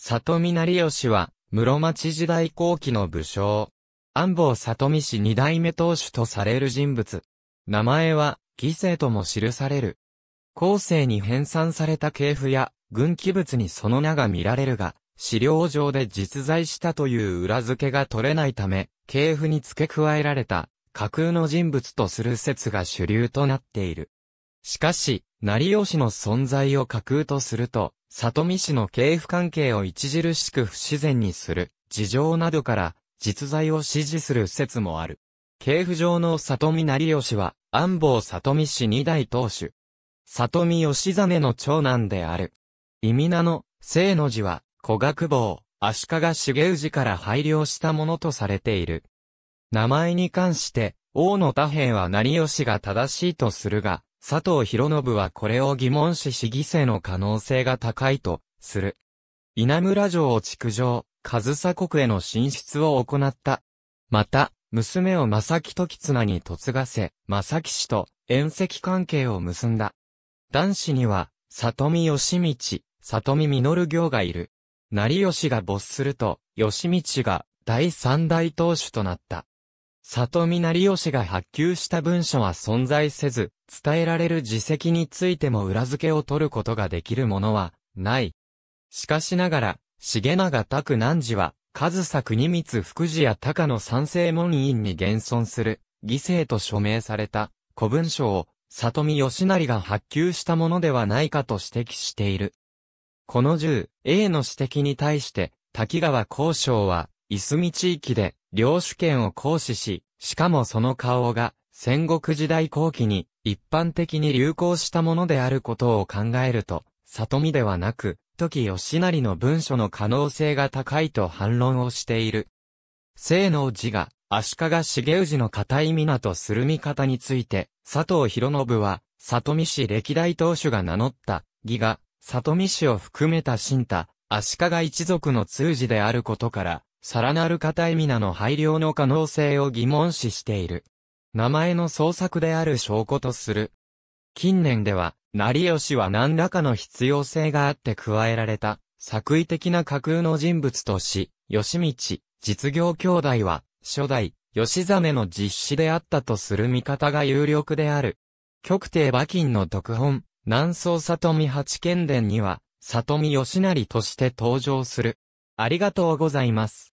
里見成義は、室町時代後期の武将。安房里見氏二代目当主とされる人物。名前は、義牲とも記される。後世に編纂された系譜や、軍記物にその名が見られるが、資料上で実在したという裏付けが取れないため、系譜に付け加えられた、架空の人物とする説が主流となっている。しかし、成吉の存在を架空とすると、里見氏の系譜関係を著しく不自然にする事情などから実在を支持する説もある。系譜上の里見成義は安房里見氏二代当主。里見義実の長男である。意味名の聖の字は古学坊、足利重氏から配慮したものとされている。名前に関して、王の多平は成吉が正しいとするが、佐藤博信はこれを疑問視し犠牲の可能性が高いと、する。稲村城を築城、上佐国への進出を行った。また、娘を正木時綱に嫁がせ、正木氏と縁石関係を結んだ。男子には、里見義道、里見実行がいる。成吉が没すると、義道が第三代当主となった。里見成義が発給した文書は存在せず、伝えられる自責についても裏付けを取ることができるものは、ない。しかしながら、重長拓南寺は、上作二光福寺や高野三世門院に現存する、犠牲と署名された、古文書を、里見義成が発給したものではないかと指摘している。この十、A の指摘に対して、滝川交渉は、いすみ地域で、領主権を行使し、しかもその顔が、戦国時代後期に、一般的に流行したものであることを考えると、里見ではなく、時義成の文書の可能性が高いと反論をしている。聖能寺が、足利重氏の固い港する見方について、佐藤博信は、里見氏歴代当主が名乗った、義が、里見氏を含めた新太、足利一族の通詞であることから、さらなる硬い皆の配慮の可能性を疑問視している。名前の創作である証拠とする。近年では、成吉は何らかの必要性があって加えられた、作為的な架空の人物とし、吉道、実業兄弟は、初代、吉実の実施であったとする見方が有力である。極帝馬琴の読本、南宋里見八剣伝には、里見義成として登場する。ありがとうございます。